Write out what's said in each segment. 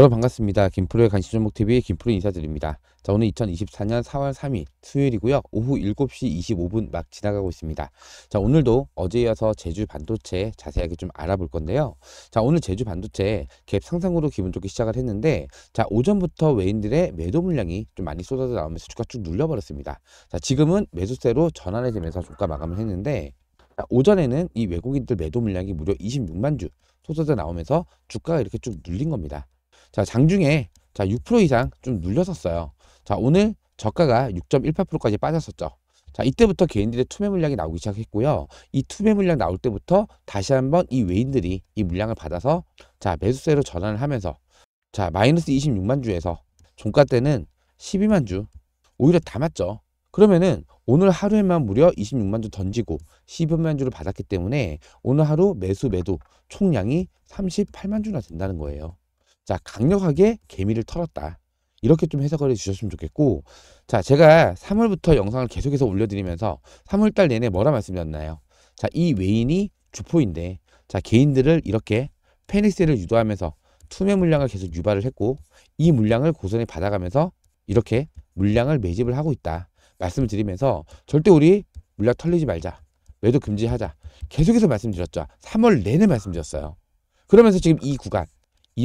여러분 반갑습니다. 김프로의 관심 종목 TV 김프로 인사드립니다. 자, 오늘 2024년 4월 3일 수요일이고요. 오후 7시 25분 막 지나가고 있습니다. 자, 오늘도 어제 에 이어서 제주 반도체 자세하게 좀 알아볼 건데요. 자, 오늘 제주 반도체 갭상상으로 기분 좋게 시작을 했는데 자, 오전부터 외인들의 매도 물량이 좀 많이 쏟아져 나오면서 주가 쭉 눌려 버렸습니다. 자, 지금은 매수세로 전환해 되면서 주가 마감을 했는데 자, 오전에는 이 외국인들 매도 물량이 무려 26만 주 쏟아져 나오면서 주가가 이렇게 쭉 눌린 겁니다. 자, 장중에 자, 6% 이상 좀 눌렸었어요. 자, 오늘 저가가 6.18%까지 빠졌었죠. 자, 이때부터 개인들의 투매 물량이 나오기 시작했고요. 이 투매 물량 나올 때부터 다시 한번 이 외인들이 이 물량을 받아서 자, 매수세로 전환을 하면서 자, 마이너스 26만 주에서 종가 때는 12만 주 오히려 다 맞죠. 그러면은 오늘 하루에만 무려 26만 주 던지고 12만 주를 받았기 때문에 오늘 하루 매수 매도 총량이 38만 주나 된다는 거예요. 자, 강력하게 개미를 털었다. 이렇게 좀 해석을 해주셨으면 좋겠고 자 제가 3월부터 영상을 계속해서 올려드리면서 3월달 내내 뭐라 말씀드렸나요? 자이 외인이 주포인데 자 개인들을 이렇게 페닉스를 유도하면서 투매 물량을 계속 유발을 했고 이 물량을 고선에 받아가면서 이렇게 물량을 매집을 하고 있다 말씀을 드리면서 절대 우리 물량 털리지 말자 매도 금지하자 계속해서 말씀드렸죠 3월 내내 말씀드렸어요 그러면서 지금 이 구간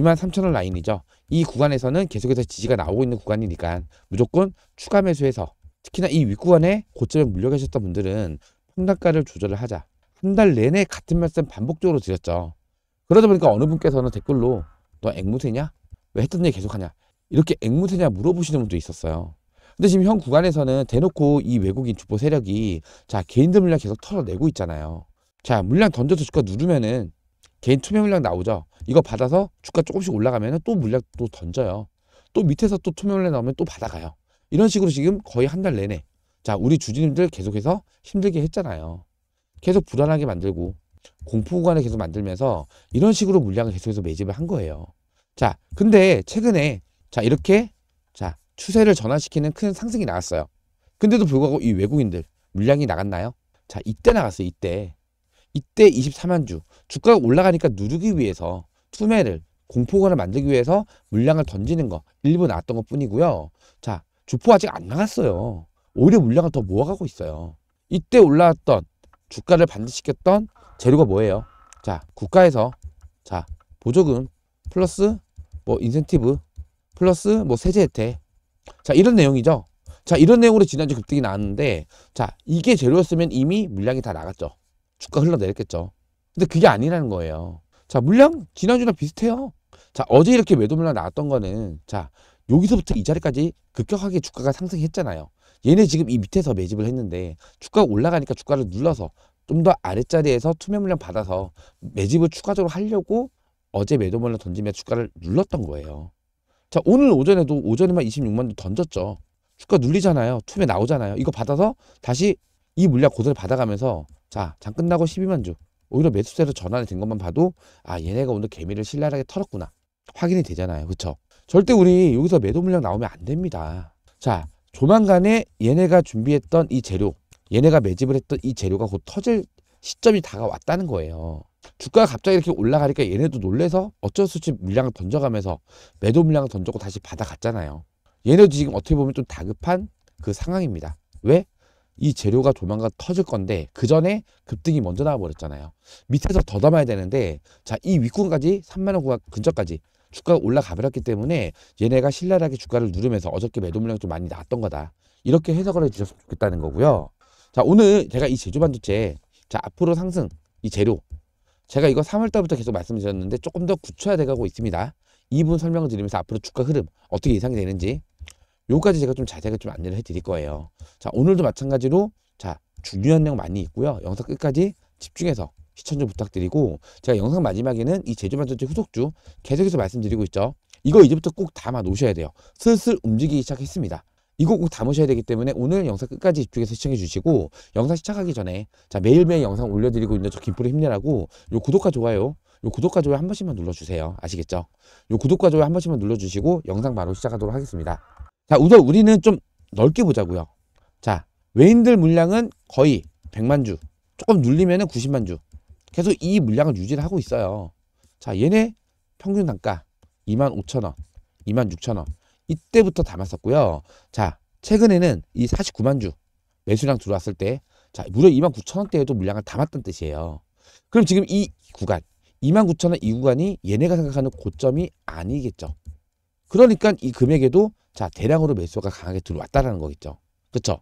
23,000원 라인이죠. 이 구간에서는 계속해서 지지가 나오고 있는 구간이니까 무조건 추가 매수해서 특히나 이 윗구간에 고점을물려가셨던 분들은 평단가를 조절을 하자. 한 달 내내 같은 말씀 반복적으로 드렸죠. 그러다 보니까 어느 분께서는 댓글로 너 앵무새냐? 왜 했던 일 계속하냐? 이렇게 앵무새냐 물어보시는 분도 있었어요. 근데 지금 현 구간에서는 대놓고 이 외국인 주포 세력이 자 개인들 물량 계속 털어내고 있잖아요. 자 물량 던져서 주가 누르면은 개인 투명 물량 나오죠. 이거 받아서 주가 조금씩 올라가면 또 물량 또 던져요. 또 밑에서 또 투명래 나오면 또 받아가요. 이런 식으로 지금 거의 한 달 내내 자 우리 주주님들 계속해서 힘들게 했잖아요. 계속 불안하게 만들고 공포 구간을 계속 만들면서 이런 식으로 물량을 계속해서 매집을 한 거예요. 자 근데 최근에 자 이렇게 자 추세를 전환시키는 큰 상승이 나왔어요. 근데도 불구하고 이 외국인들 물량이 나갔나요? 자 이때 나갔어요 이때 이때 24만 주 주가가 올라가니까 누르기 위해서 투매를 공포구을 만들기 위해서 물량을 던지는 거 일부 나왔던 것 뿐이고요. 자 주포 아직 안 나갔어요. 오히려 물량을 더 모아가고 있어요. 이때 올라왔던 주가를 반등시켰던 재료가 뭐예요? 자 국가에서 자 보조금 플러스 뭐 인센티브 플러스 뭐 세제 혜택 자 이런 내용이죠. 자 이런 내용으로 지난주 급등이 나왔는데 자 이게 재료였으면 이미 물량이 다 나갔죠. 주가 흘러내렸겠죠. 근데 그게 아니라는 거예요. 자, 물량 지난주랑 비슷해요. 자, 어제 이렇게 매도 물량 나왔던 거는 자, 여기서부터 이 자리까지 급격하게 주가가 상승했잖아요. 얘네 지금 이 밑에서 매집을 했는데 주가가 올라가니까 주가를 눌러서 좀 더 아랫자리에서 투매 물량 받아서 매집을 추가적으로 하려고 어제 매도 물량 던지며 주가를 눌렀던 거예요. 자, 오늘 오전에도 오전에만 26만 원 던졌죠. 주가 눌리잖아요. 투매 나오잖아요. 이거 받아서 다시 이 물량 고대로 받아가면서 자, 장 끝나고 12만 주 오히려 매수세로 전환이 된 것만 봐도 아 얘네가 오늘 개미를 신랄하게 털었구나 확인이 되잖아요 그쵸 절대 우리 여기서 매도 물량 나오면 안 됩니다 자 조만간에 얘네가 준비했던 이 재료 얘네가 매집을 했던 이 재료가 곧 터질 시점이 다가왔다는 거예요 주가가 갑자기 이렇게 올라가니까 얘네도 놀래서 어쩔 수 없이 물량을 던져가면서 매도 물량을 던져고 다시 받아갔잖아요 얘네도 지금 어떻게 보면 좀 다급한 그 상황입니다 왜? 이 재료가 조만간 터질 건데 그 전에 급등이 먼저 나와버렸잖아요. 밑에서 더 담아야 되는데 자 이 윗구간까지 3만원 구간 근처까지 주가가 올라가 버렸기 때문에 얘네가 신랄하게 주가를 누르면서 어저께 매도 물량이 좀 많이 나왔던 거다. 이렇게 해석을 해주셨으면 좋겠다는 거고요. 자 오늘 제가 이 제조반도체 자 앞으로 상승 이 재료 제가 이거 3월달부터 계속 말씀드렸는데 조금 더 굳혀야 돼가고 있습니다. 2분 설명을 드리면서 앞으로 주가 흐름 어떻게 예상이 되는지 요까지 제가 좀 자세하게 좀 안내를 해드릴 거예요. 자, 오늘도 마찬가지로 자, 중요한 내용 많이 있고요. 영상 끝까지 집중해서 시청 좀 부탁드리고 제가 영상 마지막에는 이제조반전지 후속주 계속해서 말씀드리고 있죠. 이거 이제부터 꼭 담아 놓으셔야 돼요. 슬슬 움직이기 시작했습니다. 이거 꼭 담으셔야 되기 때문에 오늘 영상 끝까지 집중해서 시청해 주시고 영상 시작하기 전에 자 매일매일 영상 올려드리고 있는 저 김프로 힘내라고 요 구독과 좋아요 요 구독과 좋아요 한 번씩만 눌러주세요 아시겠죠? 요 구독과 좋아요 한 번씩만 눌러주시고 영상 바로 시작하도록 하겠습니다 자, 우선 우리는 좀 넓게 보자고요. 자, 외인들 물량은 거의 100만 주, 조금 눌리면 90만 주. 계속 이 물량을 유지를 하고 있어요. 자, 얘네 평균 단가 2만5천원2만6천원 이때부터 담았었고요. 자, 최근에는 이 49만 주 매수량 들어왔을 때 자, 무려 2만9천원대에도 물량을 담았던 뜻이에요. 그럼 지금 이 구간, 2만9천원이 구간이 얘네가 생각하는 고점이 아니겠죠. 그러니까 이 금액에도 자 대량으로 매수가 강하게 들어왔다라는 거겠죠. 그렇죠?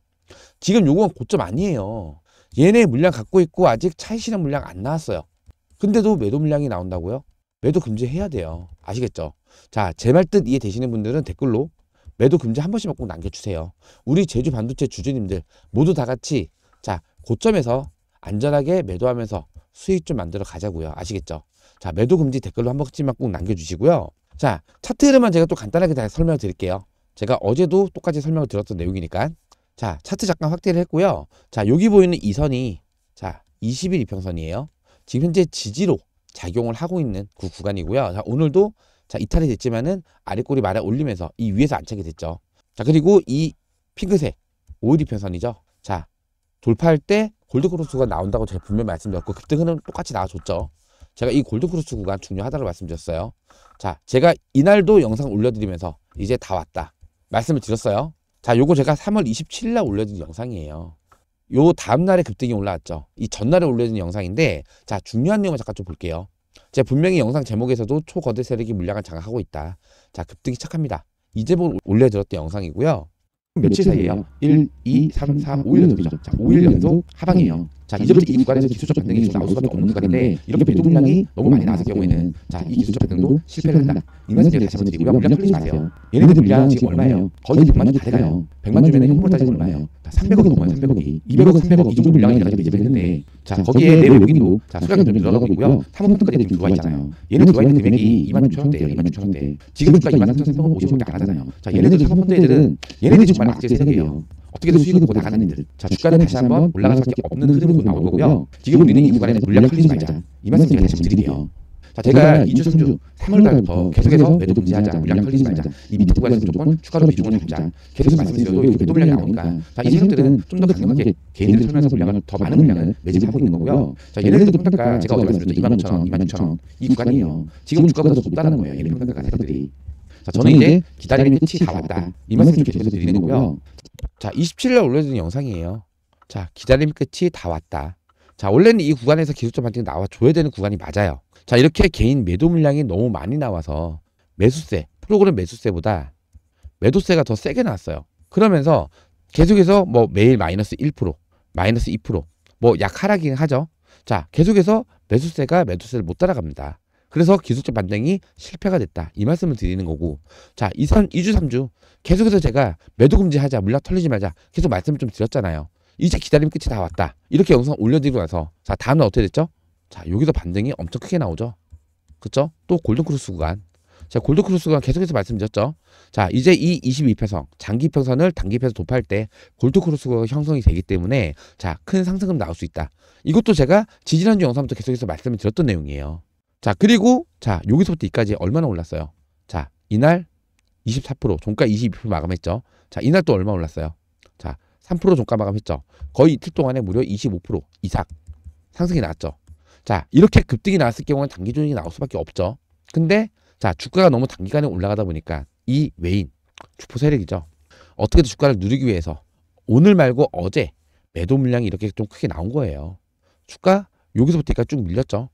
지금 요건 고점 아니에요. 얘네 물량 갖고 있고 아직 차이시는 물량 안 나왔어요. 근데도 매도 물량이 나온다고요? 매도 금지해야 돼요. 아시겠죠? 자, 제 말뜻 이해 되시는 분들은 댓글로 매도 금지 한 번씩만 꼭 남겨주세요. 우리 제주 반도체 주주님들 모두 다 같이 자 고점에서 안전하게 매도하면서 수익 좀 만들어 가자고요. 아시겠죠? 자 매도 금지 댓글로 한 번씩만 꼭 남겨주시고요. 자, 차트 이름만 제가 또 간단하게 다 설명을 드릴게요. 제가 어제도 똑같이 설명을 드렸던 내용이니까. 자, 차트 잠깐 확대를 했고요. 자, 여기 보이는 이 선이 자, 20일 이평선이에요. 지금 현재 지지로 작용을 하고 있는 그 구간이고요. 자, 오늘도 자, 이탈이 됐지만은 아래꼬리 말에 올리면서 이 위에서 안착이 됐죠. 자, 그리고 이 핑크색 5일 이평선이죠. 자, 돌파할 때 골드크로스가 나온다고 제가 분명히 말씀드렸고 그때 흐름 똑같이 나와줬죠. 제가 이 골드크루스 구간 중요하다고 말씀드렸어요. 자, 제가 이날도 영상 올려드리면서 이제 다 왔다. 말씀을 드렸어요. 자, 요거 제가 3월 27일 날 올려드린 영상이에요. 요 다음 날에 급등이 올라왔죠. 이 전날에 올려진 영상인데 자 중요한 내용을 잠깐 좀 볼게요. 제가 분명히 영상 제목에서도 초거대 세력이 물량을 장악하고 있다. 자 급등이 착합니다 이제본 올려드렸던 영상이고요. 며칠 사이에요? 1, 2, 3, 4, 5일 연속이죠. 자, 5일 연속 하방이에요. 자, 이제부터 이 국가에서 기술적 변등이 좀 나올 수밖에 없는 국가인데 네. 이렇게 배동량이 너무 많이 나왔을 경우에는 자, 이 기술적 변등도 실패를 한다. 이 말씀 다시 한번 드리고요. 물량 틀지 마세요. 얘네들 물량 지금 얼마예요? 거의 100만 주 돼가요. 100만 주면 홍보를 따지면 얼마예요? 자, 300억이 넘어요. 300억이. 200억, 300억 이 정도 물량이 나가지고 이제 했는데 자, 거기에 내로 여기도 자, 수량이 점 늘어가고 있고요. 3억 톤까지 지금 들어와 있잖아요. 얘네 들어와 있는 금액이 2만 6천 원대요 2만 6천 원대. 지금 주가 2만 3천 3천 50원대 안 하잖아요. 자, 얘네들 3억 톤들은 얘네들 지 정말 악재 세계예요. 어떻게든 수익을 보고 나가는 일 자, 주가는 다시 한번 올라갈 수밖에 없는 흐름으로 나올 거고요. 지금은 은행이 구간에 물량 클리징 아니자 이 말씀 그 제가 다시 드리네요. 자, 제가 2주, 3주, 3월달부터 계속해서 매도 금지하자, 물량 털리지 말자, 이 밑에 구간에서 조건 추가로 비중을 잡자, 계속 말씀드려도 이렇게 또 물량이 나오니까 그러니까. 자, 이상태들은좀더 강하게 개인들 설명해서 물량을 더 많은 물량을 매집하고 있는 거고요. 자, 예를 들도 평가가 제가 어제 말씀드렸던 2만 5천 원, 2만 6천 이구간이요 지금 주가보다 더 높다는 거예요, 얘네 평가가 세력들이. 자, 저는, 이제 기다리는 끝이 다 왔다. 이 말씀을 계속 드리는 거고요. 자, 27일 올려진 영상이에요. 자, 기다림 끝이 다 왔다. 자, 원래는 이 구간에서 기술적 반등이 나와줘야 되는 구간이 맞아요. 자, 이렇게 개인 매도 물량이 너무 많이 나와서 매수세, 프로그램 매수세보다 매도세가 더 세게 나왔어요. 그러면서 계속해서 뭐 매일 마이너스 1%, 마이너스 2%, 뭐약 하락이긴 하죠. 자, 계속해서 매수세가 매도세를 못 따라갑니다. 그래서 기술적 반등이 실패가 됐다. 이 말씀을 드리는 거고. 자, 2, 3, 2주, 3주. 계속해서 제가 매도 금지하자, 물락 털리지 말자. 계속 말씀을 좀 드렸잖아요. 이제 기다림 끝이 다 왔다. 이렇게 영상 올려드리고 나서. 자, 다음은 어떻게 됐죠? 자, 여기서 반등이 엄청 크게 나오죠. 그쵸? 또 골든크루스 구간. 자, 골드크루스 구간 계속해서 말씀드렸죠. 자, 이제 이 22평선, 장기평선을 단기평선 도파할 때 골드크루스가 형성이 되기 때문에 자, 큰 상승금 나올 수 있다. 이것도 제가 지지난주 영상부터 계속해서 말씀을 드렸던 내용이에요. 자, 그리고 자, 여기서부터 여기까지 얼마나 올랐어요? 자, 이날 24% 종가 22% 마감했죠. 자, 이날 또 얼마 올랐어요? 자, 3% 종가 마감했죠. 거의 이틀 동안에 무려 25% 이상 상승이 나왔죠. 자, 이렇게 급등이 나왔을 경우는 단기 조정이 나올 수밖에 없죠. 근데 자, 주가가 너무 단기간에 올라가다 보니까 이 외인 주포 세력이죠. 어떻게든 주가를 누르기 위해서 오늘 말고 어제 매도 물량이 이렇게 좀 크게 나온 거예요. 주가 여기서부터 여기까지 쭉 밀렸죠.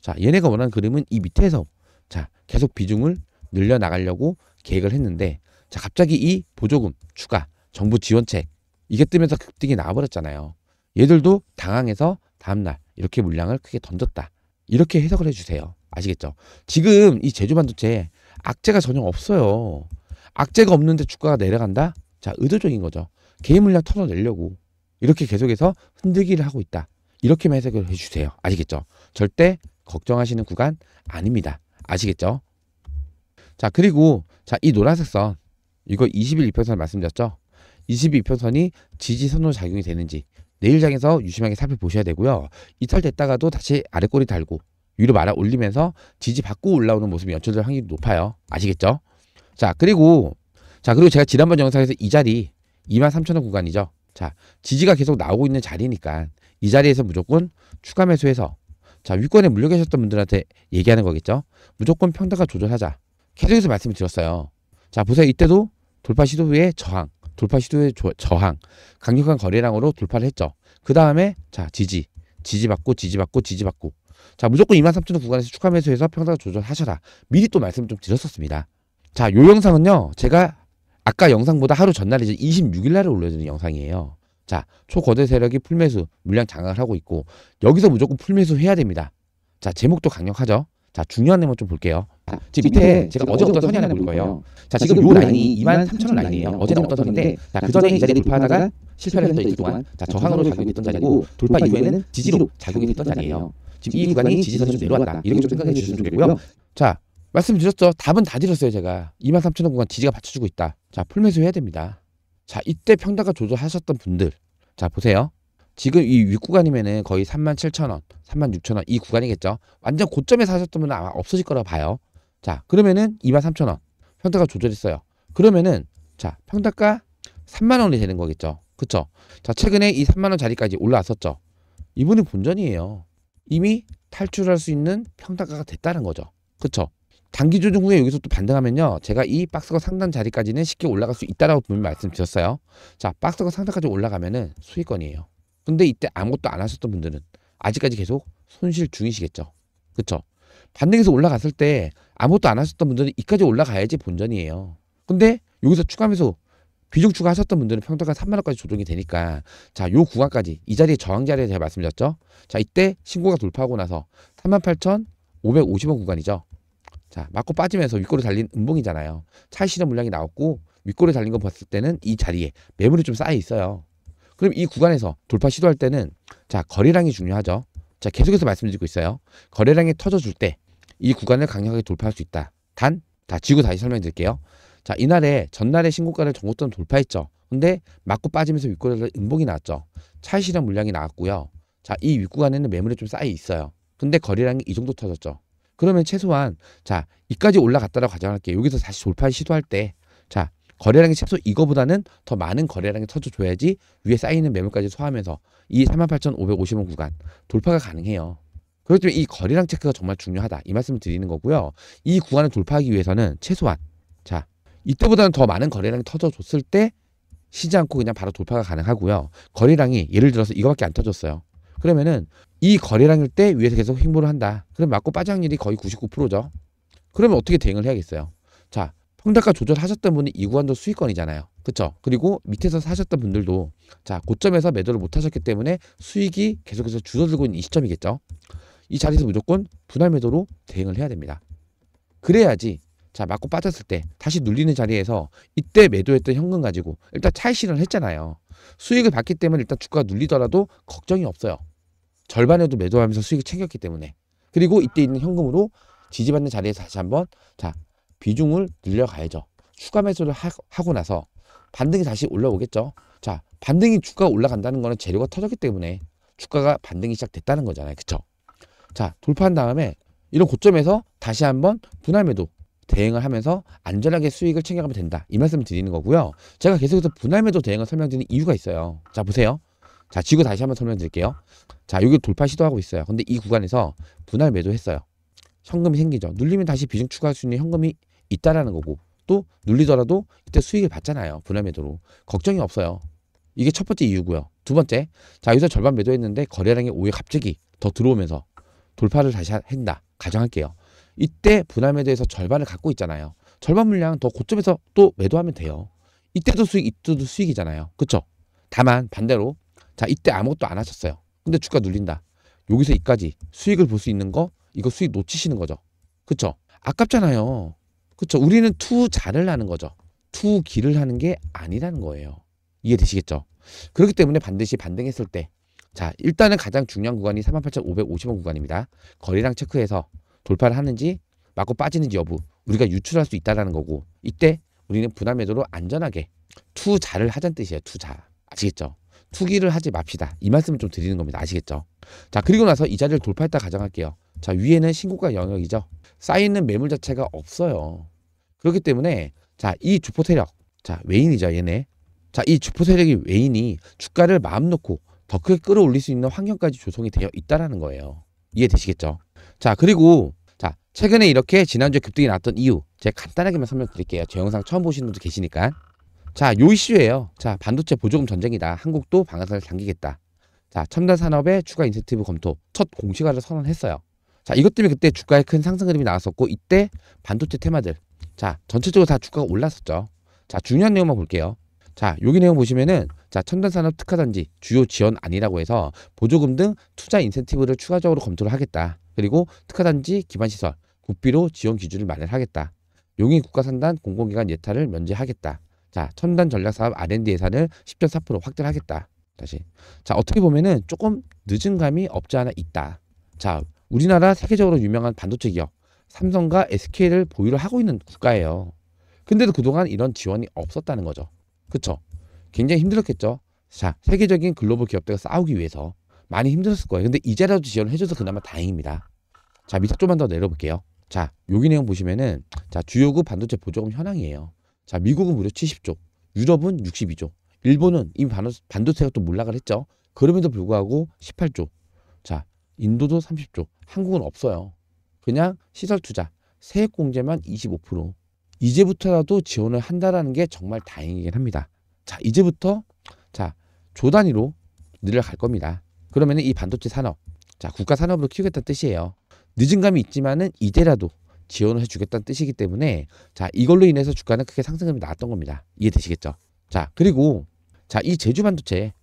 자, 얘네가 원하는 그림은 이 밑에서 자, 계속 비중을 늘려 나가려고 계획을 했는데 자, 갑자기 이 보조금 추가 정부 지원책 이게 뜨면서 급등이 나와버렸잖아요. 얘들도 당황해서 다음날 이렇게 물량을 크게 던졌다. 이렇게 해석을 해주세요. 아시겠죠? 지금 이 제조반도체 악재가 전혀 없어요. 악재가 없는데 주가가 내려간다? 자, 의도적인 거죠. 개인 물량 털어내려고 이렇게 계속해서 흔들기를 하고 있다. 이렇게만 해석을 해주세요. 아시겠죠? 절대 걱정하시는 구간 아닙니다. 아시겠죠? 자 그리고 자 이 노란색 선 이거 21 2편선 말씀드렸죠? 22표선이 지지 선으로 작용이 되는지 내일장에서 유심하게 살펴보셔야 되고요. 이탈됐다가도 다시 아래 꼬리 달고 위로 말아 올리면서 지지 받고 올라오는 모습이 연출될 확률이 높아요. 아시겠죠? 자 그리고 자 그리고 제가 지난번 영상에서 이 자리 23,000원 구간이죠. 자 지지가 계속 나오고 있는 자리니까 이 자리에서 무조건 추가 매수해서 자 위권에 물려 계셨던 분들한테 얘기하는 거겠죠. 무조건 평단가 조절하자. 계속해서 말씀을 드렸어요. 자 보세요. 이때도 돌파 시도 후에 저항, 돌파 시도 후에 조, 저항, 강력한 거래량으로 돌파를 했죠. 그 다음에 자 지지, 지지받고 지지받고 지지받고 자 무조건 23,000원 구간에서 추가 매수해서 평가 조절하셔라. 미리 또 말씀 을좀 드렸었습니다. 자 요 영상은요 제가 아까 영상보다 하루 전날 이제 26일 날에 올려드린 영상이에요. 자, 초거대 세력이 풀매수, 물량 장악을 하고 있고 여기서 무조건 풀매수 해야 됩니다. 자, 제목도 강력하죠. 자, 중요한 내용 좀 볼게요. 자, 지금 밑에 제가 어제부터 선이 하나 볼 거예요. 자, 지금 요 라인이 2만 3천 원 라인이에요. 어제 나왔 선인데 자, 그 전에 이자리 돌파하다가 실패를 했던 이틀 동 자, 저항으로 작용했던 자리고 돌파 이후에는 지지로 작용했던 자리예요. 지금 이 구간이 지지선에서 내려왔다. 이렇게 좀 생각해 주시면 좋겠고요. 자, 말씀 드렸죠. 답은 다 드렸어요, 제가. 23,000원 구간 지지가 받쳐주고 있다. 자, 풀매수 해야 됩니다. 자 이때 평단가 조절하셨던 분들 자 보세요 지금 이 윗구간이면은 거의 37,000원 36,000원 이 구간이겠죠 완전 고점에 사셨던 분은 아마 없어질 거라 봐요 자 그러면은 23,000원 평단가 조절했어요 그러면은 자 평단가 3만원이 되는 거겠죠 그쵸 자 최근에 이 3만원 자리까지 올라왔었죠 이분이 본전이에요 이미 탈출할 수 있는 평단가가 됐다는 거죠 그쵸 단기 조정 후에 여기서 또 반등하면요. 제가 이 박스가 상단 자리까지는 쉽게 올라갈 수 있다라고 분명히 말씀드렸어요. 자, 박스가 상단까지 올라가면은 수익권이에요. 근데 이때 아무것도 안 하셨던 분들은 아직까지 계속 손실 중이시겠죠. 그쵸? 반등에서 올라갔을 때 아무것도 안 하셨던 분들은 이까지 올라가야지 본전이에요. 근데 여기서 추가 하면서 비중 추가하셨던 분들은 평균가 3만원까지 조정이 되니까 자 요 구간까지 이 자리에 저항 자리에 제가 말씀드렸죠 자 이때 신고가 돌파하고 나서 38,550원 구간이죠 자, 맞고 빠지면서 윗골에 달린 음봉이잖아요. 찰이 실현 물량이 나왔고 윗골에 달린 거 봤을 때는 이 자리에 매물이 좀 쌓여 있어요. 그럼 이 구간에서 돌파 시도할 때는 자, 거래량이 중요하죠. 자, 계속해서 말씀드리고 있어요. 거래량이 터져줄 때 이 구간을 강력하게 돌파할 수 있다. 단, 다지구 다시 설명드릴게요. 자, 이날에 전날에 신고가를 전고점 돌파했죠. 근데 맞고 빠지면서 윗골에 음봉이 나왔죠. 찰이 실현 물량이 나왔고요. 자, 이 윗구간에는 매물이 좀 쌓여 있어요. 근데 거래량이 이 정도 터졌죠. 그러면 최소한 자 이까지 올라갔다라고 가정할게 요 여기서 다시 돌파 시도할 때 자 거래량이 최소 이거보다는 더 많은 거래량이 터져줘야지 위에 쌓이는 매물까지 소화하면서 이 38,550원 구간 돌파가 가능해요. 그렇다면이 거래량 체크가 정말 중요하다 이 말씀을 드리는 거고요. 이 구간을 돌파하기 위해서는 최소한 자 이때보다는 더 많은 거래량이 터져줬을 때 쉬지 않고 그냥 바로 돌파가 가능하고요. 거래량이 예를 들어서 이거밖에 안 터졌어요. 그러면은 이 거래량일 때 위에서 계속 횡보를 한다. 그럼 맞고 빠지 확률이 거의 99%죠. 그러면 어떻게 대응을 해야겠어요? 자, 평단가 조절하셨던 분이 이 구간도 수익권이잖아요. 그쵸 그리고 밑에서 사셨던 분들도 자 고점에서 매도를 못하셨기 때문에 수익이 계속해서 줄어들고 있는 이 시점이겠죠. 이 자리에서 무조건 분할 매도로 대응을 해야 됩니다. 그래야지 자 맞고 빠졌을 때 다시 눌리는 자리에서 이때 매도했던 현금 가지고 일단 차익 실현을 했잖아요. 수익을 받기 때문에 일단 주가가 눌리더라도 걱정이 없어요. 절반에도 매도하면서 수익을 챙겼기 때문에 그리고 아. 이때 있는 현금으로 지지받는 자리에서 다시 한번 자 비중을 늘려가야죠. 추가 매수를 하, 하고 나서 반등이 다시 올라오겠죠. 자 반등이 주가 가 올라간다는 거는 재료가 터졌기 때문에 주가가 반등이 시작됐다는 거잖아요. 그쵸? 자 돌파한 다음에 이런 고점에서 다시 한번 분할 매도 대행을 하면서 안전하게 수익을 챙겨가면 된다. 이 말씀을 드리는 거고요. 제가 계속해서 분할 매도 대행을 설명드리는 이유가 있어요. 자 보세요. 자, 지구 다시 한번 설명드릴게요. 자, 여기 돌파 시도하고 있어요. 근데 이 구간에서 분할 매도했어요. 현금이 생기죠. 눌리면 다시 비중 추가할 수 있는 현금이 있다라는 거고 또 눌리더라도 이때 수익을 받잖아요. 분할 매도로. 걱정이 없어요. 이게 첫 번째 이유고요. 두 번째, 자 여기서 절반 매도했는데 거래량이 오히려 갑자기 더 들어오면서 돌파를 다시 한다. 가정할게요. 이때 분할 매도에서 절반을 갖고 있잖아요. 절반 물량 더 고점에서 또 매도하면 돼요. 이때도 수익, 이때도 수익이잖아요. 그쵸? 다만 반대로 자 이때 아무것도 안 하셨어요. 근데 주가 눌린다. 여기서 이까지 수익을 볼 수 있는 거 이거 수익 놓치시는 거죠. 그쵸? 아깝잖아요. 그쵸? 우리는 투자를 하는 거죠. 투기를 하는 게 아니라는 거예요. 이해되시겠죠? 그렇기 때문에 반드시 반등했을 때 자, 일단은 가장 중요한 구간이 38,550원 구간입니다. 거리랑 체크해서 돌파를 하는지 맞고 빠지는지 여부 우리가 유출할 수 있다라는 거고 이때 우리는 분할 매도로 안전하게 투자를 하자는 뜻이에요. 투자. 아시겠죠? 투기를 하지 맙시다. 이 말씀을 좀 드리는 겁니다. 아시겠죠? 자, 그리고 나서 이자를 리 돌파했다 가정할게요. 자, 위에는 신고가 영역이죠. 쌓이는 매물 자체가 없어요. 그렇기 때문에 자, 이 주포 세력. 자, 외인이죠, 얘네. 자, 이 주포 세력이 외인이 주가를 마음 놓고 더 크게 끌어올릴 수 있는 환경까지 조성이 되어 있다라는 거예요. 이해되시겠죠? 자, 그리고 자, 최근에 이렇게 지난주에 급등이 났던 이유 제가 간단하게만 설명드릴게요. 제 영상 처음 보시는 분도 계시니까. 자, 요 이슈예요. 자, 반도체 보조금 전쟁이다. 한국도 방아쇠를 당기겠다. 자, 첨단 산업의 추가 인센티브 검토 첫 공시가를 선언했어요. 자, 이것 때문에 그때 주가에 큰 상승 그림이 나왔었고 이때 반도체 테마들 자, 전체적으로 다 주가가 올랐었죠. 자, 중요한 내용만 볼게요. 자, 여기 내용 보시면은 자, 첨단 산업 특화 단지 주요 지원 아니라고 해서 보조금 등 투자 인센티브를 추가적으로 검토를 하겠다. 그리고 특화 단지 기반 시설 국비로 지원 기준을 마련하겠다. 용인 국가산단 공공기관 예타를 면제하겠다. 자, 첨단 전략 사업 R&D 예산을 10.4% 확대를 하겠다. 다시. 자, 어떻게 보면은 조금 늦은 감이 없지 않아 있다. 자, 우리나라 세계적으로 유명한 반도체 기업 삼성과 SK를 보유를 하고 있는 국가예요. 근데도 그동안 이런 지원이 없었다는 거죠. 그쵸? 굉장히 힘들었겠죠. 자, 세계적인 글로벌 기업들과 싸우기 위해서 많이 힘들었을 거예요. 근데 이제라도 지원을 해줘서 그나마 다행입니다. 자, 밑에 좀만 더 내려볼게요. 자, 여기 내용 보시면은 자, 주요국 반도체 보조금 현황이에요. 자, 미국은 무려 70조, 유럽은 62조, 일본은 이미 반도체가 또 몰락을 했죠. 그럼에도 불구하고 18조. 자, 인도도 30조. 한국은 없어요. 그냥 시설 투자, 세액 공제만 25%. 이제부터라도 지원을 한다라는 게 정말 다행이긴 합니다. 자, 이제부터 자, 조 단위로 늘어갈 겁니다. 그러면이 반도체 산업, 자, 국가 산업으로 키우겠다는 뜻이에요. 늦은 감이 있지만은 이제라도 지원을 해주겠다는 뜻이기 때문에 자 이걸로 인해서 주가는 크게 상승금이 나왔던 겁니다. 이해되시겠죠? 자 그리고 자 이 제주 반도체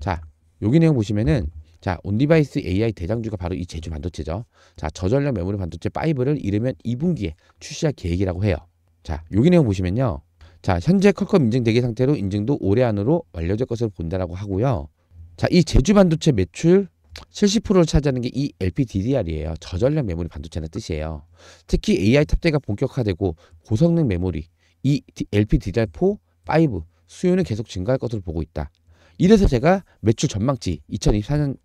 자 여기 내용 보시면은 자 온디바이스 AI 대장주가 바로 이 제주 반도체죠. 자 저전력 메모리 반도체 5를 이르면 2분기에 출시할 계획이라고 해요. 자 여기 내용 보시면요. 자 현재 컬컴 인증 대기 상태로 인증도 올해 안으로 완료될 것으로 본다라고 하고요. 자 이 제주 반도체 매출 70%를 차지하는 게 이 LPDDR이에요. 저전량 메모리 반도체라는 뜻이에요. 특히 AI 탑재가 본격화되고 고성능 메모리 이 LPDDR4, 5 수요는 계속 증가할 것으로 보고 있다. 이래서 제가 매출 전망치 2024년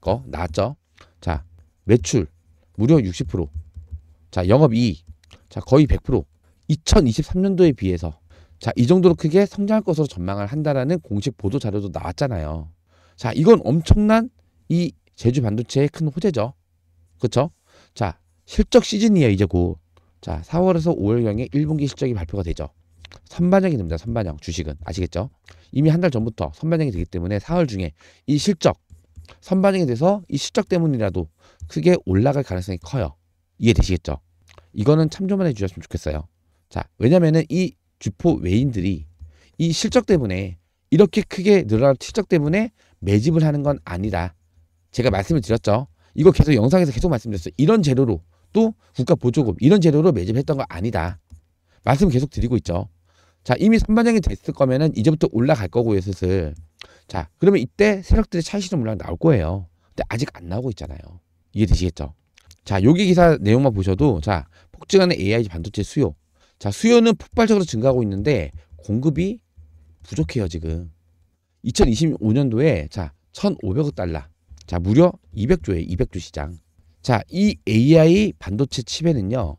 거 나왔죠. 자, 매출 무려 60%. 자, 영업이익. 자, 거의 100%. 2023년도에 비해서 자, 이 정도로 크게 성장할 것으로 전망을 한다라는 공식 보도 자료도 나왔잖아요. 자, 이건 엄청난 이 제주 반도체의 큰 호재죠. 그렇죠? 자, 실적 시즌이에요, 이제 곧. 자, 4월에서 5월경에 1분기 실적이 발표가 되죠. 선반영이 됩니다. 선반영 주식은 아시겠죠? 이미 한 달 전부터 선반영이 되기 때문에 4월 중에 이 실적 선반영이 돼서 이 실적 때문이라도 크게 올라갈 가능성이 커요. 이해되시겠죠? 이거는 참조만 해주셨으면 좋겠어요. 자, 왜냐면은 이 주포 외인들이 이 실적 때문에 이렇게 크게 늘어날 실적 때문에 매집을 하는 건 아니다. 제가 말씀을 드렸죠. 이거 계속 영상에서 계속 말씀드렸어요. 이런 재료로 또 국가 보조금 이런 재료로 매집했던 거 아니다. 말씀 계속 드리고 있죠. 자 이미 선반영이 됐을 거면은 이제부터 올라갈 거고요 슬슬. 자 그러면 이때 세력들의 차이실현물론 나올 거예요. 근데 아직 안 나오고 있잖아요. 이해되시겠죠? 자 여기 기사 내용만 보셔도 자 폭증하는 AI 반도체 수요. 자 수요는 폭발적으로 증가하고 있는데 공급이 부족해요 지금. 2025년도에 자 1,500억 달러 자, 무려 2 0 0조의 200조 시장. 자, 이 AI 반도체 칩에는요.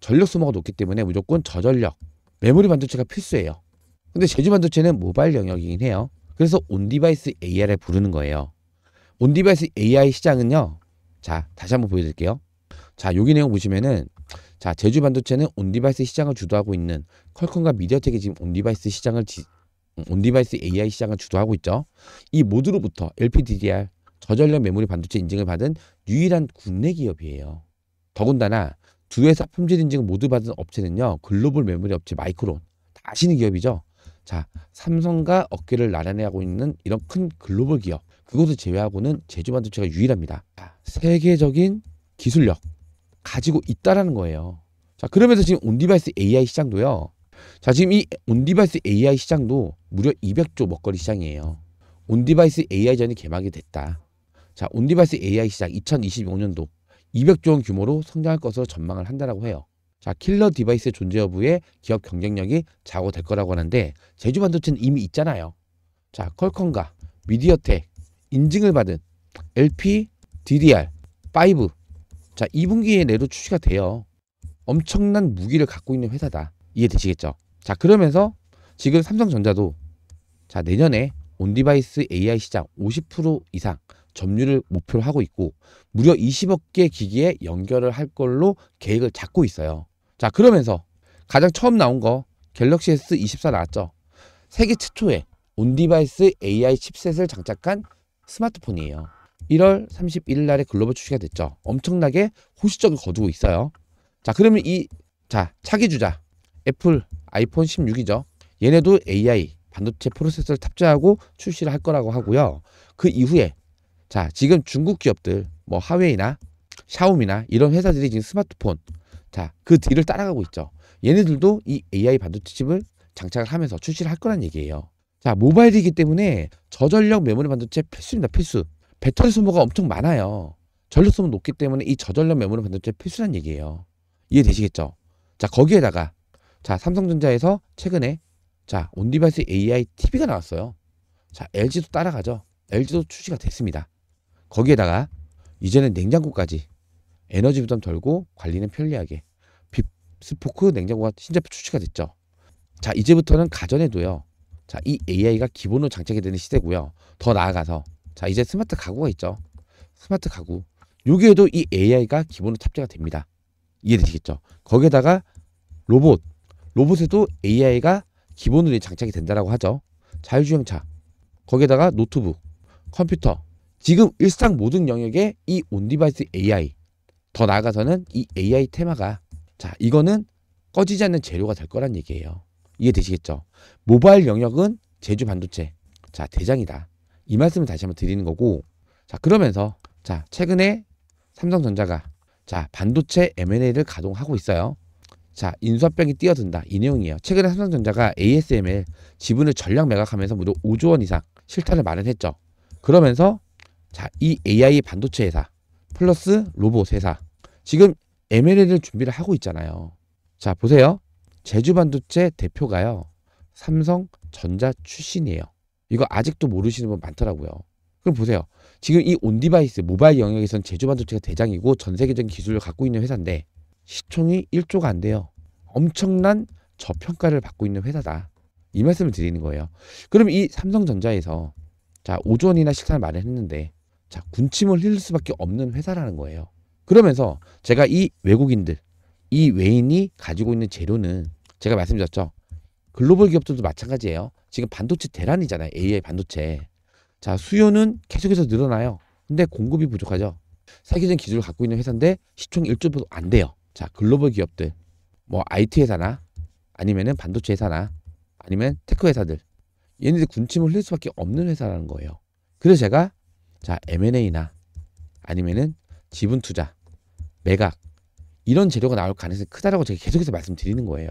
전력 소모가 높기 때문에 무조건 저전력 메모리 반도체가 필수예요. 근데 제주 반도체는 모바일 영역이긴 해요. 그래서 온디바이스 AI를 부르는 거예요. 온디바이스 AI 시장은요. 자, 다시 한번 보여드릴게요. 자, 여기 내용 보시면은 자, 제주 반도체는 온디바이스 시장을 주도하고 있는 퀄컴과 미디어텍이 지금 온디바이스 시장을 지, 온디바이스 AI 시장을 주도하고 있죠. 이모드로부터 LPDDR, 저전력 메모리 반도체 인증을 받은 유일한 국내 기업이에요. 더군다나 두 회사 품질 인증을 모두 받은 업체는요. 글로벌 메모리 업체 마이크론. 다 아시는 기업이죠. 자, 삼성과 어깨를 나란히 하고 있는 이런 큰 글로벌 기업. 그것을 제외하고는 제주 반도체가 유일합니다. 세계적인 기술력 가지고 있다라는 거예요. 자, 그러면서 지금 온디바이스 AI 시장도요. 자, 지금 이 온디바이스 AI 시장도 무려 200조 먹거리 시장이에요. 온디바이스 AI 전이 개막이 됐다. 자, 온디바이스 AI 시장 2025년도 200조 원 규모로 성장할 것으로 전망을 한다라고 해요. 자, 킬러 디바이스의 존재 여부에 기업 경쟁력이 좌우될 거라고 하는데 제주 반도체는 이미 있잖아요. 자, 퀄컴과 미디어텍 인증을 받은 LP DDR 5 자, 2분기에 내로 출시가 돼요. 엄청난 무기를 갖고 있는 회사다. 이해되시겠죠? 자, 그러면서 지금 삼성전자도 자, 내년에 온디바이스 AI 시장 50% 이상 점유를 목표로 하고 있고 무려 20억 개 기기에 연결을 할 걸로 계획을 잡고 있어요. 자 그러면서 가장 처음 나온 거 갤럭시 S24 나왔죠. 세계 최초의 온디바이스 AI 칩셋을 장착한 스마트폰이에요. 1월 31일 날에 글로벌 출시가 됐죠. 엄청나게 호시적을 거두고 있어요. 자 그러면 이 자 차기 주자 애플 아이폰 16이죠. 얘네도 AI 반도체 프로세서를 탑재하고 출시를 할 거라고 하고요. 그 이후에 자, 지금 중국 기업들 뭐 하웨이나 샤오미나 이런 회사들이 지금 스마트폰 자, 그 뒤를 따라가고 있죠. 얘네들도 이 AI 반도체 칩을 장착을 하면서 출시를 할 거란 얘기예요. 자, 모바일이기 때문에 저전력 메모리 반도체 필수입니다. 필수. 배터리 소모가 엄청 많아요. 전력 소모 높기 때문에 이 저전력 메모리 반도체 필수란 얘기예요. 이해되시겠죠? 자, 거기에다가 자, 삼성전자에서 최근에 자, 온디바이스 AI TV가 나왔어요. 자, LG도 따라가죠. LG도 출시가 됐습니다. 거기에다가 이제는 냉장고까지 에너지 부담 덜고 관리는 편리하게 빕스포크 냉장고가 신제품 출시가 됐죠. 자 이제부터는 가전에도요. 자 이 AI가 기본으로 장착이 되는 시대고요. 더 나아가서 자 이제 스마트 가구가 있죠. 스마트 가구 여기에도 이 AI가 기본으로 탑재가 됩니다. 이해되시겠죠? 거기에다가 로봇 로봇에도 AI가 기본으로 장착이 된다라고 하죠. 자율주행차 거기에다가 노트북 컴퓨터 지금 일상 모든 영역에 이 온디바이스 AI 더 나아가서는 이 AI 테마가 자 이거는 꺼지지 않는 재료가 될 거란 얘기예요. 이해되시겠죠? 모바일 영역은 제주 반도체 자 대장이다. 이 말씀을 다시 한번 드리는 거고 자 그러면서 자 최근에 삼성전자가 자 반도체 M&A를 가동하고 있어요. 자 인수합병이 뛰어든다 이 내용이에요. 최근에 삼성전자가 ASML 지분을 전량 매각하면서 무려 5조 원 이상 실탄을 마련했죠. 그러면서 자, 이 AI 반도체 회사 플러스 로봇 회사 지금 M&A를 준비를 하고 있잖아요. 자, 보세요. 제주 반도체 대표가요. 삼성전자 출신이에요. 이거 아직도 모르시는 분 많더라고요. 그럼 보세요. 지금 이 온디바이스 모바일 영역에선 제주 반도체가 대장이고 전 세계적인 기술을 갖고 있는 회사인데 시총이 1조가 안 돼요. 엄청난 저평가를 받고 있는 회사다. 이 말씀을 드리는 거예요. 그럼 이 삼성전자에서 자 5조 원이나 시간을 마련했는데 자, 군침을 흘릴 수밖에 없는 회사라는 거예요. 그러면서 제가 이 외국인들, 이 외인이 가지고 있는 재료는 제가 말씀드렸죠. 글로벌 기업들도 마찬가지예요. 지금 반도체 대란이잖아요. AI 반도체. 자, 수요는 계속해서 늘어나요. 근데 공급이 부족하죠. 세계적인 기술을 갖고 있는 회사인데 시총 1조도 안 돼요. 자, 글로벌 기업들. 뭐 IT 회사나 아니면은 반도체 회사나 아니면 테크 회사들. 얘네들 군침을 흘릴 수밖에 없는 회사라는 거예요. 그래서 제가 자, M&A나 아니면은 지분 투자, 매각 이런 재료가 나올 가능성이 크다라고 제가 계속해서 말씀드리는 거예요.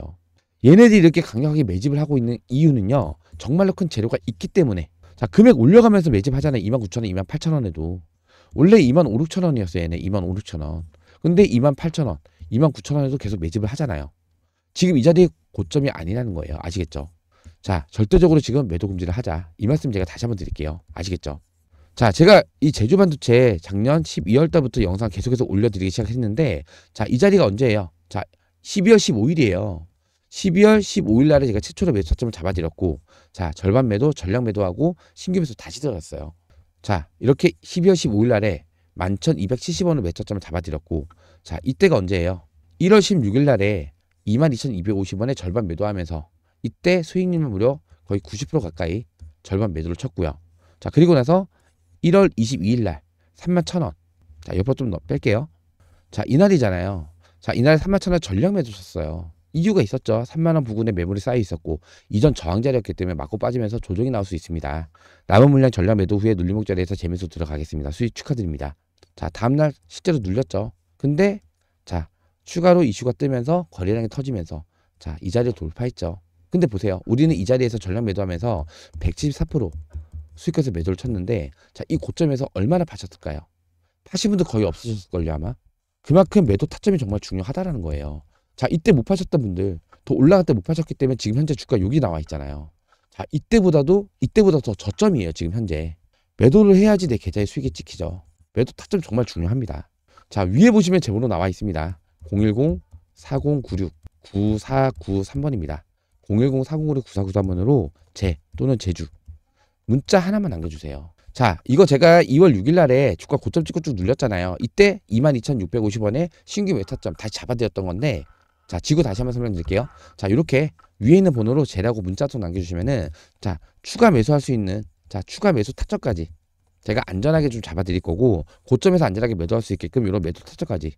얘네들이 이렇게 강력하게 매집을 하고 있는 이유는요. 정말로 큰 재료가 있기 때문에 자 금액 올려가면서 매집하잖아요. 29,000원, 28,000원에도 원래 25,600원이었어요. 얘네 25,600원. 근데 28,000원, 29,000원에도 계속 매집을 하잖아요. 지금 이 자리에 고점이 아니라는 거예요. 아시겠죠? 자 절대적으로 지금 매도 금지를 하자. 이 말씀 제가 다시 한번 드릴게요. 아시겠죠? 자, 제가 이 제주 반도체 작년 12월 달부터 영상 계속해서 올려드리기 시작했는데, 자, 이 자리가 언제예요? 자, 12월 15일이에요. 12월 15일 날에 제가 최초로 매수 타점을 잡아드렸고, 자, 절반 매도, 전량 매도하고, 신규 매수 다시 들어갔어요. 자, 이렇게 12월 15일 날에 11,270원을 매수 타점을 잡아드렸고, 자, 이때가 언제예요? 1월 16일 날에 22,250원에 절반 매도하면서, 이때 수익률은 무려 거의 90% 가까이 절반 매도를 쳤고요. 자, 그리고 나서 1월 22일 날 3만 0원자 옆으로 좀 더 뺄게요 자 이날이잖아요 자 이날에 3만 0원 전량 매도셨어요 이유가 있었죠 3만원 부근에 매물이 쌓여 있었고 이전 저항자리였기 때문에 맞고 빠지면서 조정이 나올 수 있습니다 남은 물량 전량 매도 후에 눌림목 자리에서 재매수 들어가겠습니다 수익 축하드립니다 자 다음날 실제로 눌렸죠 근데 자 추가로 이슈가 뜨면서 거래량이 터지면서 자 이 자리를 돌파했죠 근데 보세요 우리는 이 자리에서 전량 매도하면서 174% 수익까서 매도를 쳤는데 자이 고점에서 얼마나 파셨을까요? 파신 분들 거의 없으셨을걸요 아마 그만큼 매도 타점이 정말 중요하다라는 거예요 자 이때 못 파셨던 분들 더 올라갈 때 못 파셨기 때문에 지금 현재 주가 여기 나와 있잖아요 자 이때보다도 이때보다 더 저점이에요 지금 현재 매도를 해야지 내계좌에 수익이 찍히죠 매도 타점 정말 중요합니다 자 위에 보시면 제보로 나와 있습니다 010-4096-9493번입니다 010-4096-9493번으로 제 또는 제주 문자 하나만 남겨주세요. 자, 이거 제가 2월 6일 날에 주가 고점 찍고 쭉 눌렸잖아요. 이때 22,650원에 신규 메타점 다시 잡아드렸던 건데 자, 지구 다시 한번 설명드릴게요. 자, 이렇게 위에 있는 번호로 제라고 문자 좀 남겨주시면은 자, 추가 매수할 수 있는 자, 추가 매수 타점까지 제가 안전하게 좀 잡아드릴 거고 고점에서 안전하게 매도할 수 있게끔 이런 매도 타점까지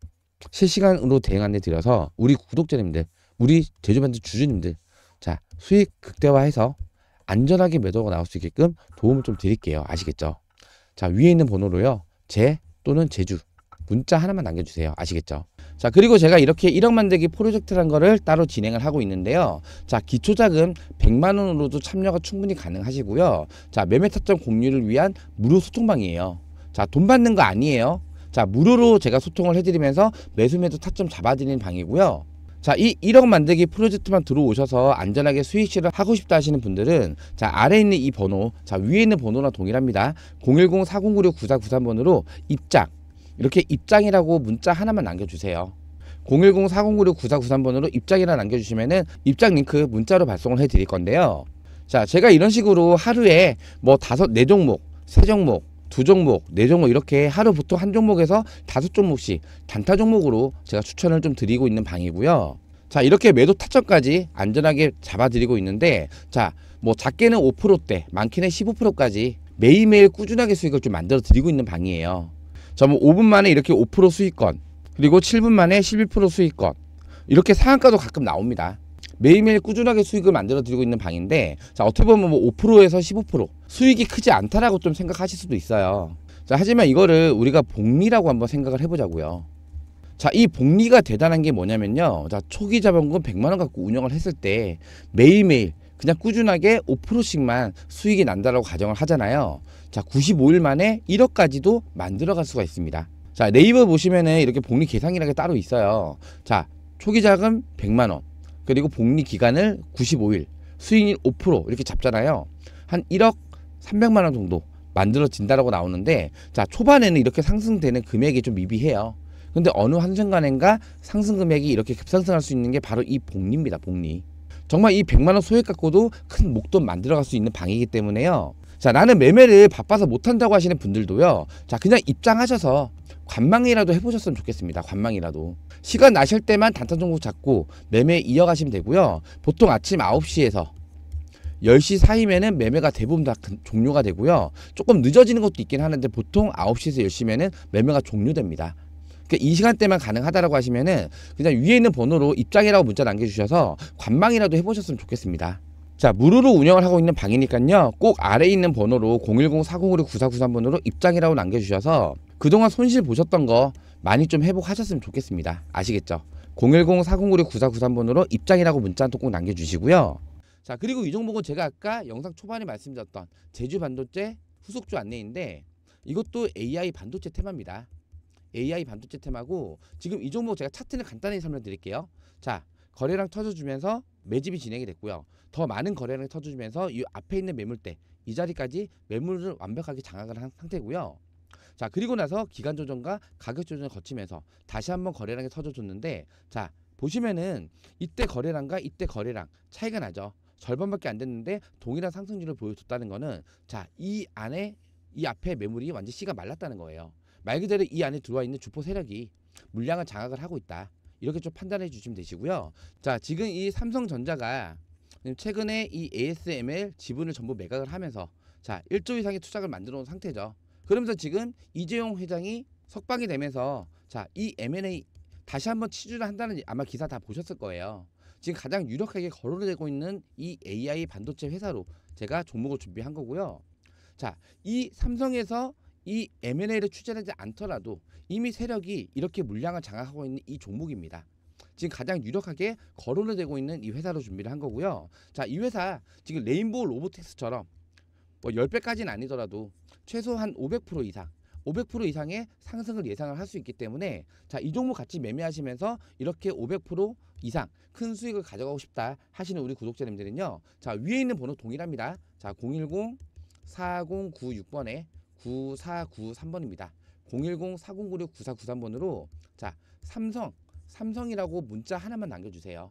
실시간으로 대응 안내 드려서 우리 구독자님들, 우리 제조밴드 주주님들 자, 수익 극대화해서 안전하게 매도가 나올 수 있게끔 도움을 좀 드릴게요. 아시겠죠? 자, 위에 있는 번호로요. 제 또는 제주 문자 하나만 남겨주세요. 아시겠죠? 자 그리고 제가 이렇게 1억 만들기 프로젝트란 거를 따로 진행을 하고 있는데요 자 기초자금 100만원으로도 참여가 충분히 가능하시고요 자 매매 타점 공유를 위한 무료 소통방이에요 자 돈 받는 거 아니에요 자 무료로 제가 소통을 해드리면서 매수 매도 타점 잡아드리는 방이고요 자, 이 1억 만들기 프로젝트만 들어오셔서 안전하게 스위치를 하고 싶다 하시는 분들은 자, 아래 있는 이 번호, 자, 위에 있는 번호랑 동일합니다. 010-4096-9493번으로 입장. 이렇게 입장이라고 문자 하나만 남겨주세요. 010-4096-9493번으로 입장이라 남겨주시면은 입장 링크 문자로 발송을 해드릴 건데요. 자, 제가 이런 식으로 하루에 뭐 다섯, 네 종목, 세 종목, 두 종목, 네 종목 이렇게 하루 보통 한 종목에서 다섯 종목씩 단타 종목으로 제가 추천을 좀 드리고 있는 방이고요. 자 이렇게 매도 타점까지 안전하게 잡아드리고 있는데 자뭐 작게는 5%대 많게는 15%까지 매일매일 꾸준하게 수익을 좀 만들어 드리고 있는 방이에요. 자뭐 5분 만에 이렇게 5% 수익권 그리고 7분 만에 11% 수익권 이렇게 상한가도 가끔 나옵니다. 매일매일 꾸준하게 수익을 만들어 드리고 있는 방인데 자 어떻게 보면 뭐 5%에서 15% 수익이 크지 않다라고 좀 생각하실 수도 있어요 자 하지만 이거를 우리가 복리라고 한번 생각을 해보자고요 자, 이 복리가 대단한 게 뭐냐면요. 자, 초기 자본금 100만 원 갖고 운영을 했을 때 매일매일 그냥 꾸준하게 5%씩만 수익이 난다라고 가정을 하잖아요. 자, 95일 만에 1억까지도 만들어 갈 수가 있습니다. 자, 네이버 보시면은 이렇게 복리 계산이라는 게 따로 있어요. 자, 초기 자금 100만 원. 그리고 복리 기간을 95일, 수익률 5% 이렇게 잡잖아요. 한 1억 300만 원 정도 만들어진다라고 나오는데 자 초반에는 이렇게 상승되는 금액이 좀 미비해요. 근데 어느 한순간엔가 상승 금액이 이렇게 급상승할 수 있는 게 바로 이 복리입니다. 복리. 정말 이 100만 원 소액 갖고도 큰 목돈 만들어 갈수 있는 방이기 때문에요. 자, 나는 매매를 바빠서 못한다고 하시는 분들도요. 자, 그냥 입장하셔서 관망이라도 해보셨으면 좋겠습니다. 관망이라도. 시간 나실 때만 단타 종목 잡고 매매 이어가시면 되고요. 보통 아침 9시에서 10시 사이면은 매매가 대부분 다 종료가 되고요. 조금 늦어지는 것도 있긴 하는데 보통 9시에서 10시면은 매매가 종료됩니다. 그러니까 이 시간대만 가능하다라고 하시면은 그냥 위에 있는 번호로 입장이라고 문자 남겨주셔서 관망이라도 해보셨으면 좋겠습니다. 자 무료로 운영을 하고 있는 방이니까요 꼭 아래에 있는 번호로 010-406-9493번으로 입장이라고 남겨주셔서 그동안 손실 보셨던 거 많이 좀 회복하셨으면 좋겠습니다. 아시겠죠? 010-4096-9493번으로 입장이라고 문자 한 통 꼭 남겨주시고요. 자 그리고 이 종목은 제가 아까 영상 초반에 말씀드렸던 제주 반도체 후속주 안내인데 이것도 AI 반도체 테마입니다. AI 반도체 테마고 지금 이 종목 제가 차트를 간단히 설명드릴게요. 자 거래량 터져주면서 매집이 진행이 됐고요. 더 많은 거래량을 터져주면서 이 앞에 있는 매물대 이 자리까지 매물을 완벽하게 장악을 한 상태고요. 자 그리고 나서 기간 조정과 가격 조정을 거치면서 다시 한번 거래량이 터져줬는데 자 보시면은 이때 거래량과 이때 거래량 차이가 나죠. 절반밖에 안 됐는데 동일한 상승률을 보여줬다는 거는 자이 안에 이 앞에 매물이 완전 씨가 말랐다는 거예요. 말 그대로 이 안에 들어와 있는 주포 세력이 물량을 장악을 하고 있다. 이렇게 좀 판단해 주시면 되시고요. 자 지금 이 삼성전자가 최근에 이 ASML 지분을 전부 매각을 하면서 자 1조 이상의 투자를 만들어 놓은 상태죠. 그러면서 지금 이재용 회장이 석방이 되면서 자, 이 M&A 다시 한번 치주를 한다는 아마 기사 다 보셨을 거예요. 지금 가장 유력하게 거론되고 있는 이 AI 반도체 회사로 제가 종목을 준비한 거고요. 자, 이 삼성에서 이 M&A를 추진하지 않더라도 이미 세력이 이렇게 물량을 장악하고 있는 이 종목입니다. 지금 가장 유력하게 거론 되고 있는 이 회사로 준비를 한 거고요. 자, 이 회사 지금 레인보우 로보틱스처럼 뭐 10배까지는 아니더라도 최소한 500% 이상 500% 이상의 상승을 예상을 할 수 있기 때문에 자, 이 종목 같이 매매하시면서 이렇게 500% 이상 큰 수익을 가져가고 싶다 하시는 우리 구독자님들은요. 자, 위에 있는 번호 동일합니다. 자, 010-4096번에 9493번입니다. 010-4096-9493번으로 자, 삼성, 삼성이라고 문자 하나만 남겨주세요.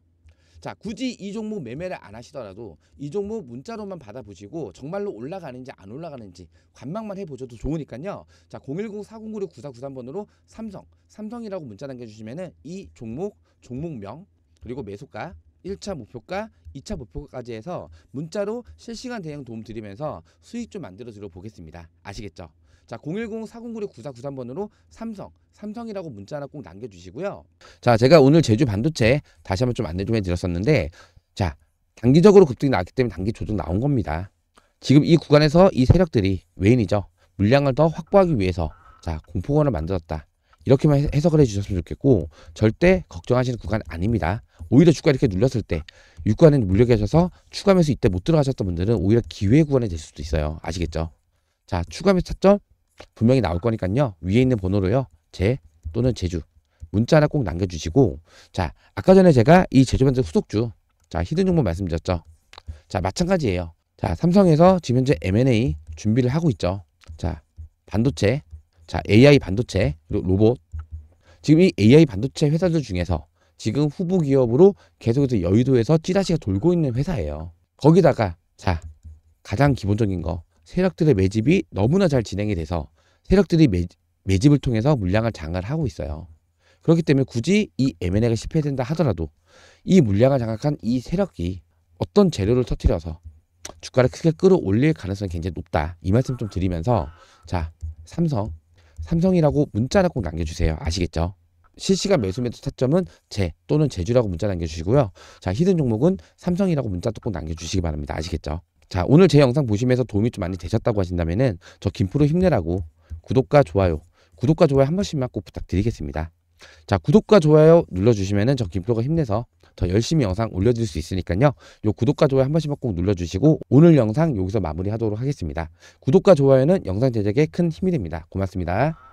자 굳이 이 종목 매매를 안 하시더라도 이 종목 문자로만 받아보시고 정말로 올라가는지 안 올라가는지 관망만 해보셔도 좋으니까요. 자 010-4096-9493번으로 삼성, 삼성이라고 문자 남겨주시면은 이 종목, 종목명 그리고 매수가 1차 목표가, 2차 목표까지 해서 문자로 실시간 대응 도움 드리면서 수익 좀 만들어 드려 보겠습니다. 아시겠죠? 자 010-4096-9493번으로 삼성, 삼성이라고 문자 하나 꼭 남겨주시고요. 자 제가 오늘 제주 반도체 다시 한번 좀 안내 좀 해드렸었는데 자 단기적으로 급등이 나왔기 때문에 단기 조정 나온 겁니다. 지금 이 구간에서 이 세력들이 외인이죠. 물량을 더 확보하기 위해서 자 공포권을 만들었다. 이렇게만 해석을 해주셨으면 좋겠고 절대 걱정하시는 구간 아닙니다. 오히려 주가 이렇게 눌렸을 때 육관에 물려게 하셔서 추가 매수 이때 못 들어가셨던 분들은 오히려 기회 구간이 될 수도 있어요. 아시겠죠? 자 추가 매수 차점 분명히 나올 거니까요. 위에 있는 번호로요. 제 또는 제주 문자 하나 꼭 남겨주시고 자 아까 전에 제가 이 제조반드 후속주 자 히든 정보 말씀드렸죠. 자 마찬가지예요. 자 삼성에서 지금 현재 M&A 준비를 하고 있죠. 자 반도체 자 AI 반도체 그리고 로봇 지금 이 AI 반도체 회사들 중에서 지금 후보 기업으로 계속해서 여의도에서 찌라시가 돌고 있는 회사예요. 거기다가 자 가장 기본적인 거 세력들의 매집이 너무나 잘 진행이 돼서 세력들이 매, 집을 통해서 물량을 장악하고 있어요. 그렇기 때문에 굳이 이 M&A가 실패된다 하더라도 이 물량을 장악한 이 세력이 어떤 재료를 터트려서 주가를 크게 끌어올릴 가능성이 굉장히 높다. 이 말씀 좀 드리면서 자 삼성 삼성이라고 문자를 꼭 남겨주세요. 아시겠죠? 실시간 매수 매도 타점은 제 또는 제주라고 문자 남겨주시고요. 자 히든 종목은 삼성이라고 문자도 꼭 남겨주시기 바랍니다. 아시겠죠? 자 오늘 제 영상 보시면서 도움이 좀 많이 되셨다고 하신다면저 김프로 힘내라고 구독과 좋아요 구독과 좋아요 한 번씩만 꼭 부탁드리겠습니다. 자 구독과 좋아요 눌러주시면저 김프로가 힘내서 더 열심히 영상 올려드릴 수 있으니까요. 요 구독과 좋아요 한 번씩만 꼭 눌러주시고 오늘 영상 여기서 마무리하도록 하겠습니다. 구독과 좋아요는 영상 제작에 큰 힘이 됩니다. 고맙습니다.